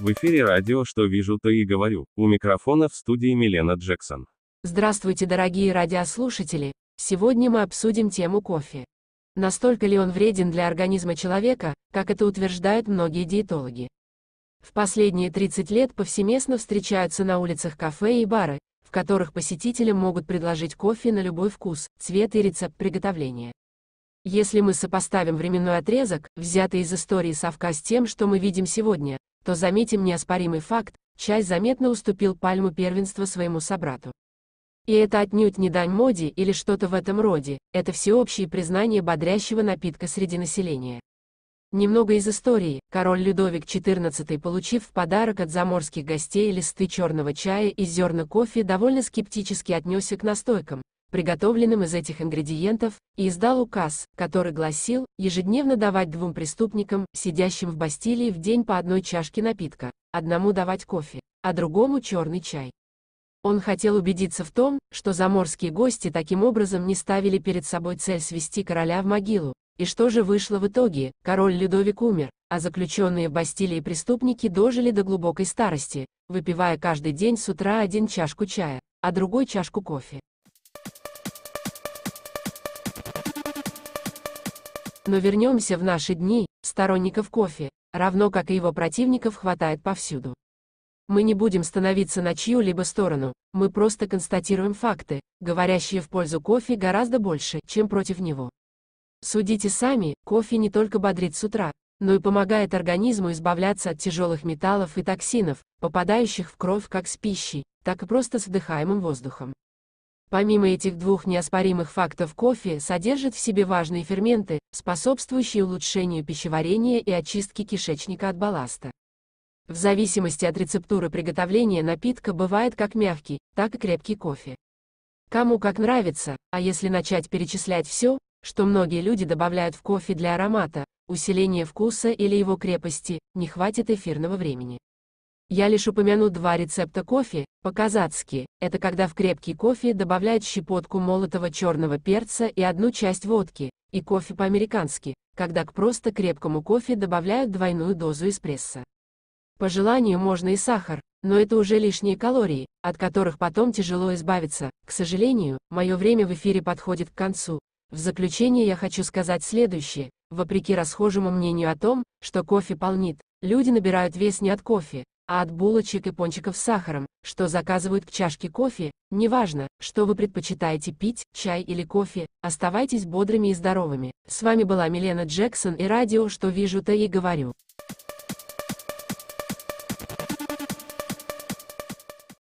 В эфире радио «Что вижу, то и говорю». У микрофона в студии Милена Джексон. Здравствуйте, дорогие радиослушатели. Сегодня мы обсудим тему кофе. Настолько ли он вреден для организма человека, как это утверждают многие диетологи. В последние 30 лет повсеместно встречаются на улицах кафе и бары, в которых посетителям могут предложить кофе на любой вкус, цвет и рецепт приготовления. Если мы сопоставим временной отрезок, взятый из истории совка с тем, что мы видим сегодня, то заметим неоспоримый факт, Часть заметно уступил пальму первенства своему собрату. И это отнюдь не дань моде или что-то в этом роде, это всеобщее признание бодрящего напитка среди населения. Немного из истории. Король Людовик XIV, получив в подарок от заморских гостей листы черного чая и зерна кофе, довольно скептически отнесся к настойкам, приготовленным из этих ингредиентов, и издал указ, который гласил, ежедневно давать двум преступникам, сидящим в Бастилии в день по одной чашке напитка, одному давать кофе, а другому черный чай. Он хотел убедиться в том, что заморские гости таким образом не ставили перед собой цель свести короля в могилу, и что же вышло в итоге, король Людовик умер, а заключенные в Бастилии преступники дожили до глубокой старости, выпивая каждый день с утра один чашку чая, а другой чашку кофе. Но вернемся в наши дни, сторонников кофе, равно как и его противников хватает повсюду. Мы не будем становиться на чью-либо сторону, мы просто констатируем факты, говорящие в пользу кофе гораздо больше, чем против него. Судите сами, кофе не только бодрит с утра, но и помогает организму избавляться от тяжелых металлов и токсинов, попадающих в кровь как с пищей, так и просто с вдыхаемым воздухом. Помимо этих двух неоспоримых фактов кофе содержит в себе важные ферменты, способствующие улучшению пищеварения и очистке кишечника от балласта. В зависимости от рецептуры приготовления напитка бывает как мягкий, так и крепкий кофе. Кому как нравится, а если начать перечислять все, что многие люди добавляют в кофе для аромата, усиления вкуса или его крепости, не хватит эфирного времени. Я лишь упомяну два рецепта кофе, по-казацки, это когда в крепкий кофе добавляют щепотку молотого черного перца и одну часть водки, и кофе по-американски, когда к просто крепкому кофе добавляют двойную дозу эспрессо. По желанию можно и сахар, но это уже лишние калории, от которых потом тяжело избавиться. К сожалению, мое время в эфире подходит к концу. В заключение я хочу сказать следующее. Вопреки расхожему мнению о том, что кофе полнит, люди набирают вес не от кофе, а от булочек и пончиков с сахаром, что заказывают к чашке кофе, неважно, что вы предпочитаете пить, чай или кофе, оставайтесь бодрыми и здоровыми. С вами была Милена Джексон и радио «Что вижу, то и говорю».